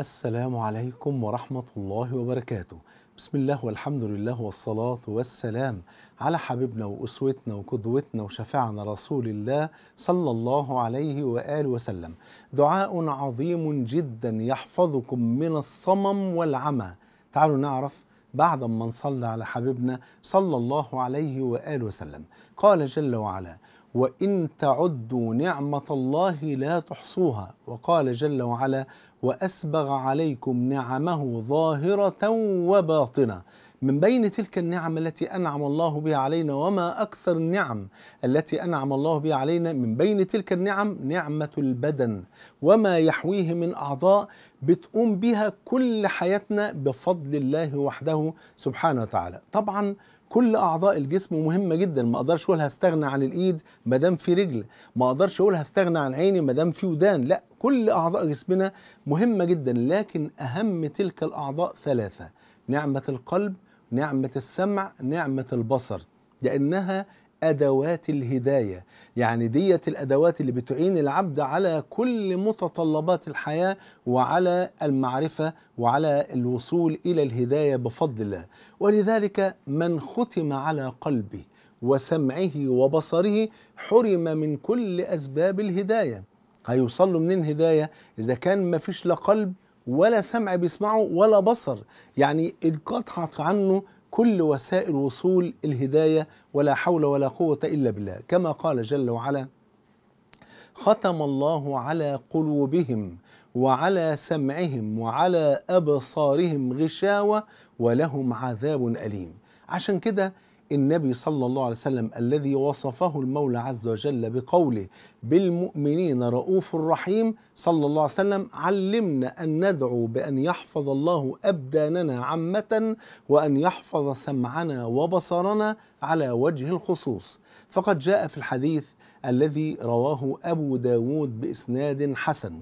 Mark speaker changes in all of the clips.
Speaker 1: السلام عليكم ورحمة الله وبركاته بسم الله والحمد لله والصلاة والسلام على حبيبنا وأسوتنا وقدوتنا وشفعنا رسول الله صلى الله عليه وآله وسلم دعاء عظيم جدا يحفظكم من الصمم والعمى تعالوا نعرف بعد ما نصلى على حبيبنا صلى الله عليه وآله وسلم قال جل وعلا وإن تعدوا نعمة الله لا تحصوها وقال جل وعلا وأسبغ عليكم نعمه ظاهرة وباطنة من بين تلك النعم التي أنعم الله بها علينا وما أكثر النعم التي أنعم الله بها علينا من بين تلك النعم نعمة البدن وما يحويه من أعضاء بتقوم بها كل حياتنا بفضل الله وحده سبحانه وتعالى طبعا كل اعضاء الجسم مهمه جدا ما اقدرش اقول هستغنى عن الايد ما دام في رجل ما اقدرش اقول هستغنى عن عيني ما دام في ودان لا كل اعضاء جسمنا مهمه جدا لكن اهم تلك الاعضاء ثلاثه نعمه القلب نعمه السمع نعمه البصر لانها ادوات الهدايه يعني ديت الادوات اللي بتعين العبد على كل متطلبات الحياه وعلى المعرفه وعلى الوصول الى الهدايه بفضل الله ولذلك من ختم على قلبه وسمعه وبصره حرم من كل اسباب الهدايه هيوصل له منين هدايه اذا كان ما فيش لا قلب ولا سمع بيسمعه ولا بصر يعني انقطعت عنه كل وسائل وصول الهداية ولا حول ولا قوة إلا بالله كما قال جل وعلا ختم الله على قلوبهم وعلى سمعهم وعلى أبصارهم غشاوة ولهم عذاب أليم عشان كده النبي صلى الله عليه وسلم الذي وصفه المولى عز وجل بقوله بالمؤمنين رؤوف رحيم صلى الله عليه وسلم علمنا أن ندعو بأن يحفظ الله أبداننا عامة وأن يحفظ سمعنا وبصرنا على وجه الخصوص فقد جاء في الحديث الذي رواه أبو داود بإسناد حسن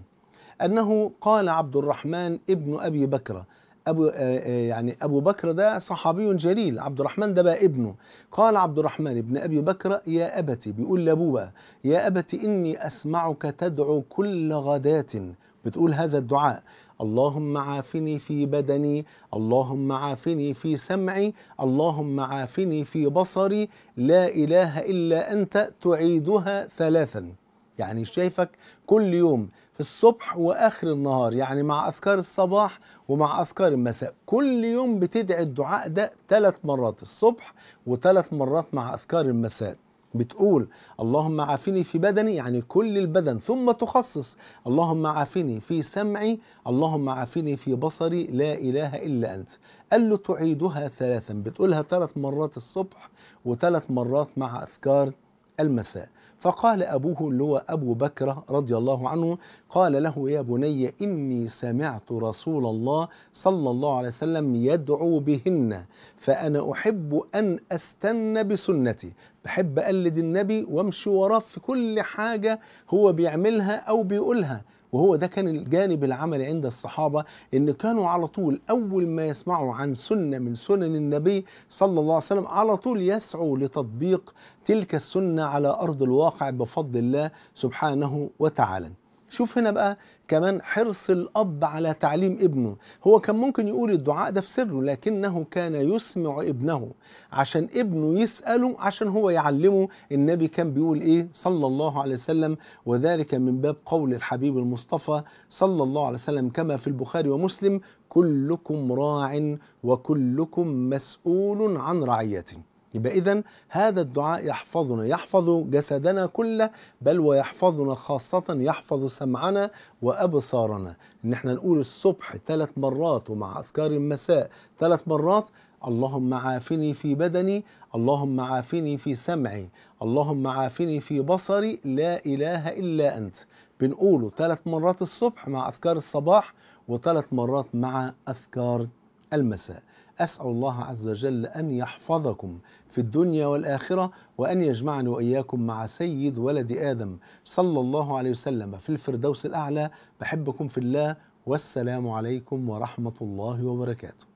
Speaker 1: أنه قال عبد الرحمن ابن أبي بكره ابو آه، آه، يعني ابو بكر ده صحابي جليل عبد الرحمن ده بقى ابنه قال عبد الرحمن بن ابي بكر يا ابتي بيقول لابوه بقى يا ابتي اني اسمعك تدعو كل غداة بتقول هذا الدعاء اللهم عافني في بدني اللهم عافني في سمعي اللهم عافني في بصري لا اله الا انت تعيدها ثلاثا يعني شايفك كل يوم في الصبح واخر النهار يعني مع اذكار الصباح ومع اذكار المساء كل يوم بتدعي الدعاء ده ثلاث مرات الصبح وثلاث مرات مع اذكار المساء بتقول اللهم عافني في بدني يعني كل البدن ثم تخصص اللهم عافني في سمعي اللهم عافني في بصري لا إله إلا أنت قال له تعيدها ثلاثا بتقولها ثلاث مرات الصبح وثلاث مرات مع أذكار المساء فقال أبوه اللي هو أبو بكر رضي الله عنه قال له يا بني إني سمعت رسول الله صلى الله عليه وسلم يدعو بهن فأنا أحب أن أستن بسنتي بحب أقلد النبي وامشي وراه في كل حاجة هو بيعملها أو بيقولها وهو ده كان الجانب العملي عند الصحابة إن كانوا على طول أول ما يسمعوا عن سنة من سنن النبي صلى الله عليه وسلم على طول يسعوا لتطبيق تلك السنة على أرض الواقع بفضل الله سبحانه وتعالى شوف هنا بقى كمان حرص الأب على تعليم ابنه هو كان ممكن يقول الدعاء ده في سره لكنه كان يسمع ابنه عشان ابنه يسأله عشان هو يعلمه النبي كان بيقول إيه صلى الله عليه وسلم وذلك من باب قول الحبيب المصطفى صلى الله عليه وسلم كما في البخاري ومسلم كلكم راع وكلكم مسؤول عن رعيته يبقى إذا هذا الدعاء يحفظنا يحفظ جسدنا كله بل ويحفظنا خاصة يحفظ سمعنا وأبصارنا إن احنا نقول الصبح ثلاث مرات ومع أذكار المساء ثلاث مرات اللهم عافني في بدني اللهم عافني في سمعي اللهم عافني في بصري لا إله إلا أنت بنقوله ثلاث مرات الصبح مع أذكار الصباح وثلاث مرات مع أذكار المساء أسأل الله عز وجل أن يحفظكم في الدنيا والآخرة وأن يجمعني وإياكم مع سيد ولد آدم صلى الله عليه وسلم في الفردوس الأعلى بحبكم في الله والسلام عليكم ورحمة الله وبركاته